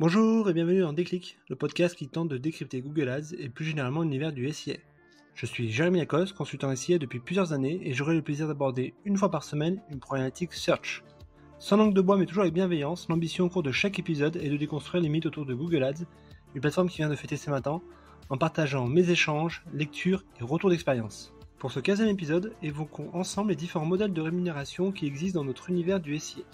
Bonjour et bienvenue dans Déclic, le podcast qui tente de décrypter Google Ads et plus généralement l'univers du SIA. Je suis Jérémy Lacoste, consultant SIA depuis plusieurs années et j'aurai le plaisir d'aborder une fois par semaine une problématique search. Sans langue de bois mais toujours avec bienveillance, l'ambition au cours de chaque épisode est de déconstruire les mythes autour de Google Ads, une plateforme qui vient de fêter ses 20 ans, en partageant mes échanges, lectures et retours d'expérience. Pour ce 15 épisode, évoquons ensemble les différents modèles de rémunération qui existent dans notre univers du SIA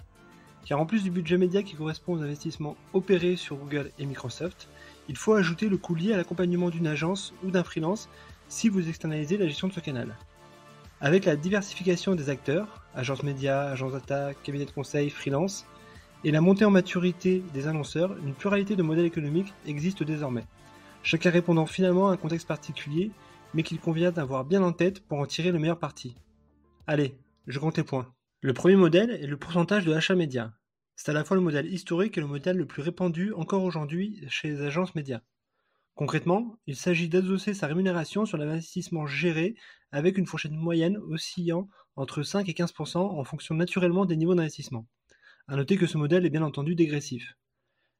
car en plus du budget média qui correspond aux investissements opérés sur Google et Microsoft, il faut ajouter le coût lié à l'accompagnement d'une agence ou d'un freelance si vous externalisez la gestion de ce canal. Avec la diversification des acteurs, agences médias, agences data, cabinets de conseil, freelance, et la montée en maturité des annonceurs, une pluralité de modèles économiques existe désormais, chacun répondant finalement à un contexte particulier, mais qu'il convient d'avoir bien en tête pour en tirer le meilleur parti. Allez, je compte les points. Le premier modèle est le pourcentage de l'achat média. C'est à la fois le modèle historique et le modèle le plus répandu encore aujourd'hui chez les agences médias. Concrètement, il s'agit d'adosser sa rémunération sur l'investissement géré avec une fourchette moyenne oscillant entre 5 et 15% en fonction naturellement des niveaux d'investissement. À noter que ce modèle est bien entendu dégressif.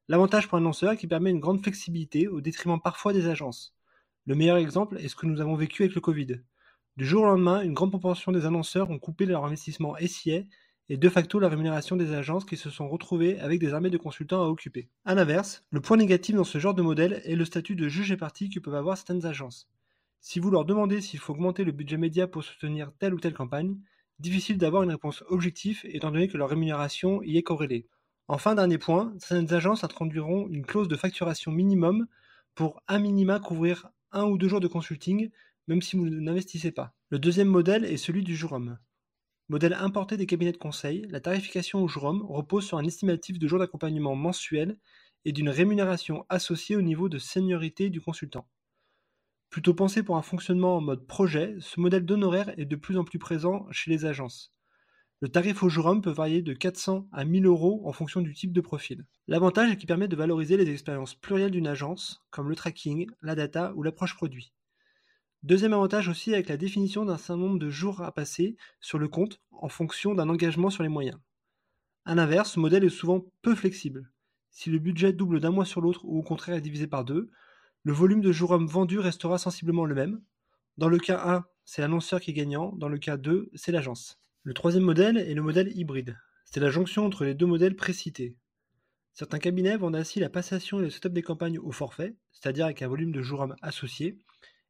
L'avantage pour un lanceur est permet une grande flexibilité au détriment parfois des agences. Le meilleur exemple est ce que nous avons vécu avec le Covid. Du jour au lendemain, une grande proportion des annonceurs ont coupé leur investissement SIA et de facto la rémunération des agences qui se sont retrouvées avec des armées de consultants à occuper. A l'inverse, le point négatif dans ce genre de modèle est le statut de juge et parti que peuvent avoir certaines agences. Si vous leur demandez s'il faut augmenter le budget média pour soutenir telle ou telle campagne, difficile d'avoir une réponse objective étant donné que leur rémunération y est corrélée. Enfin, dernier point, certaines agences introduiront une clause de facturation minimum pour un minima couvrir un ou deux jours de consulting même si vous n'investissez pas. Le deuxième modèle est celui du Jurum. Modèle importé des cabinets de conseil, la tarification au Jurum repose sur un estimatif de jours d'accompagnement mensuel et d'une rémunération associée au niveau de seniorité du consultant. Plutôt pensé pour un fonctionnement en mode projet, ce modèle d'honoraire est de plus en plus présent chez les agences. Le tarif au jurum peut varier de 400 à 1000 euros en fonction du type de profil. L'avantage est qu'il permet de valoriser les expériences plurielles d'une agence, comme le tracking, la data ou l'approche produit. Deuxième avantage aussi avec la définition d'un certain nombre de jours à passer sur le compte en fonction d'un engagement sur les moyens. A l'inverse, ce modèle est souvent peu flexible. Si le budget double d'un mois sur l'autre ou au contraire est divisé par deux, le volume de jours hommes vendus restera sensiblement le même. Dans le cas 1, c'est l'annonceur qui est gagnant, dans le cas 2, c'est l'agence. Le troisième modèle est le modèle hybride. C'est la jonction entre les deux modèles précités. Certains cabinets vendent ainsi la passation et le setup des campagnes au forfait, c'est-à-dire avec un volume de jours hommes associé,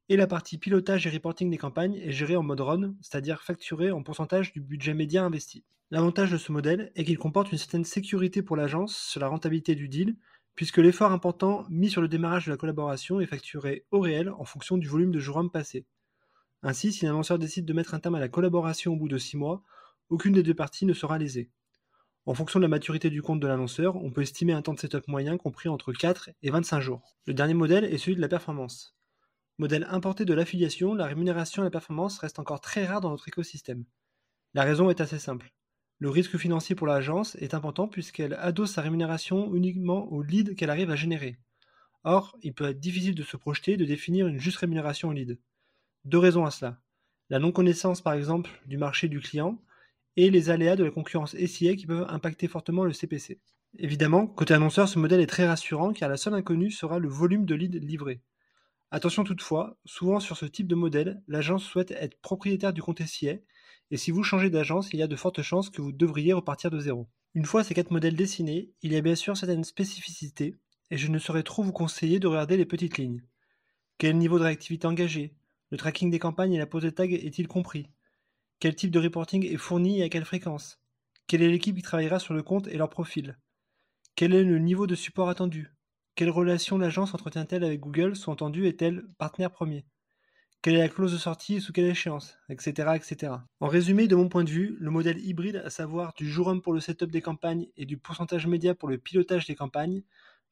et la partie pilotage et reporting des campagnes est gérée en mode run, c'est-à-dire facturée en pourcentage du budget média investi. L'avantage de ce modèle est qu'il comporte une certaine sécurité pour l'agence sur la rentabilité du deal, puisque l'effort important mis sur le démarrage de la collaboration est facturé au réel en fonction du volume de jours passé. passés. Ainsi, si l'annonceur décide de mettre un terme à la collaboration au bout de 6 mois, aucune des deux parties ne sera lésée. En fonction de la maturité du compte de l'annonceur, on peut estimer un temps de setup moyen compris entre 4 et 25 jours. Le dernier modèle est celui de la performance modèle importé de l'affiliation, la rémunération et la performance restent encore très rares dans notre écosystème. La raison est assez simple. Le risque financier pour l'agence est important puisqu'elle adosse sa rémunération uniquement aux leads qu'elle arrive à générer. Or, il peut être difficile de se projeter et de définir une juste rémunération au lead. Deux raisons à cela. La non-connaissance, par exemple, du marché du client et les aléas de la concurrence SIA qui peuvent impacter fortement le CPC. Évidemment, côté annonceur, ce modèle est très rassurant car la seule inconnue sera le volume de leads livrés. Attention toutefois, souvent sur ce type de modèle, l'agence souhaite être propriétaire du compte SIA, et si vous changez d'agence, il y a de fortes chances que vous devriez repartir de zéro. Une fois ces quatre modèles dessinés, il y a bien sûr certaines spécificités, et je ne saurais trop vous conseiller de regarder les petites lignes. Quel niveau de réactivité engagé Le tracking des campagnes et la pose de tag est-il compris Quel type de reporting est fourni et à quelle fréquence Quelle est l'équipe qui travaillera sur le compte et leur profil Quel est le niveau de support attendu quelle relation l'agence entretient-elle avec Google Sous-entendu, est-elle partenaire premier Quelle est la clause de sortie et sous quelle échéance etc., etc. En résumé, de mon point de vue, le modèle hybride, à savoir du jour homme pour le setup des campagnes et du pourcentage média pour le pilotage des campagnes,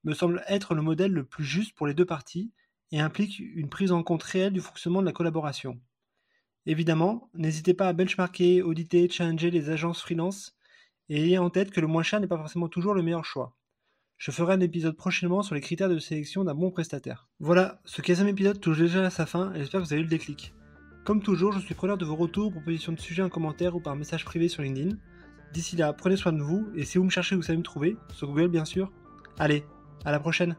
me semble être le modèle le plus juste pour les deux parties et implique une prise en compte réelle du fonctionnement de la collaboration. Évidemment, n'hésitez pas à benchmarker, auditer, challenger les agences freelance et ayez en tête que le moins cher n'est pas forcément toujours le meilleur choix. Je ferai un épisode prochainement sur les critères de sélection d'un bon prestataire. Voilà, ce 15 épisode touche déjà à sa fin et j'espère que vous avez eu le déclic. Comme toujours, je suis preneur de vos retours, propositions de sujets en commentaire ou par message privé sur LinkedIn. D'ici là, prenez soin de vous et si vous me cherchez, vous savez me trouver, sur Google bien sûr. Allez, à la prochaine!